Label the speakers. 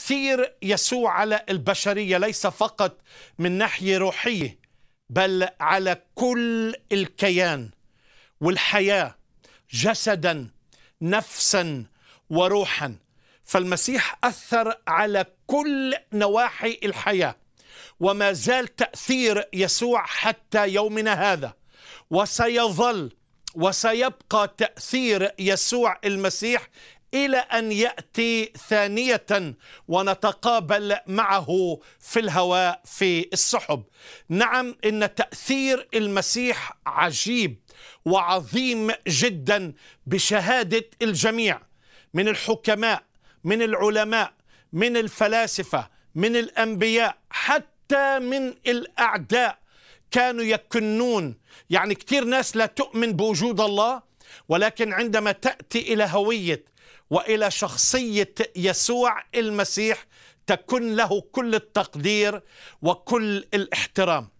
Speaker 1: تأثير يسوع على البشرية ليس فقط من ناحية روحية بل على كل الكيان والحياة جسدا نفسا وروحا فالمسيح أثر على كل نواحي الحياة وما زال تأثير يسوع حتى يومنا هذا وسيظل وسيبقى تأثير يسوع المسيح الى ان ياتي ثانيه ونتقابل معه في الهواء في السحب نعم ان تاثير المسيح عجيب وعظيم جدا بشهاده الجميع من الحكماء من العلماء من الفلاسفه من الانبياء حتى من الاعداء كانوا يكنون يعني كثير ناس لا تؤمن بوجود الله ولكن عندما تأتي إلى هوية وإلى شخصية يسوع المسيح تكن له كل التقدير وكل الاحترام